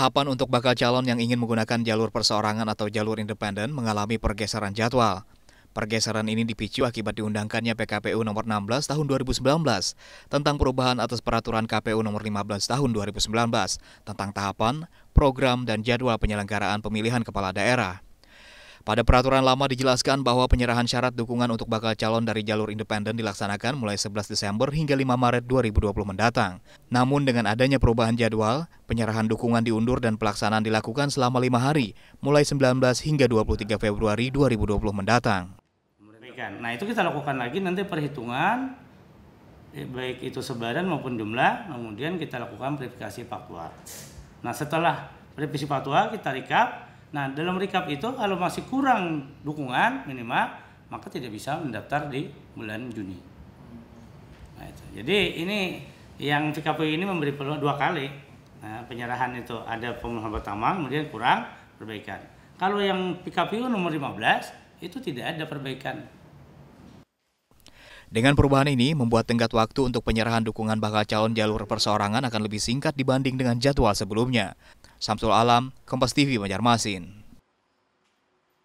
Tahapan untuk bakal calon yang ingin menggunakan jalur perseorangan atau jalur independen mengalami pergeseran jadwal. Pergeseran ini dipicu akibat diundangkannya PKPU nomor 16 tahun 2019 tentang perubahan atas peraturan KPU nomor 15 tahun 2019 tentang tahapan, program, dan jadwal penyelenggaraan pemilihan kepala daerah. Pada peraturan lama dijelaskan bahwa penyerahan syarat dukungan untuk bakal calon dari jalur independen dilaksanakan mulai 11 Desember hingga 5 Maret 2020 mendatang. Namun dengan adanya perubahan jadwal, penyerahan dukungan diundur dan pelaksanaan dilakukan selama lima hari, mulai 19 hingga 23 Februari 2020 mendatang. Nah itu kita lakukan lagi nanti perhitungan eh, baik itu sebaran maupun jumlah, kemudian kita lakukan verifikasi faktual. Nah setelah verifikasi faktual kita rekap, Nah, dalam recap itu kalau masih kurang dukungan minimal, maka tidak bisa mendaftar di bulan Juni. Nah, itu. Jadi ini yang PKPU ini memberi peluang dua kali. Nah, penyerahan itu ada pemohon pertama, kemudian kurang perbaikan. Kalau yang PKPU nomor 15 itu tidak ada perbaikan. Dengan perubahan ini, membuat tenggat waktu untuk penyerahan dukungan bakal calon jalur perseorangan akan lebih singkat dibanding dengan jadwal sebelumnya. Samsul Alam, Kompas TV Banjarmasin.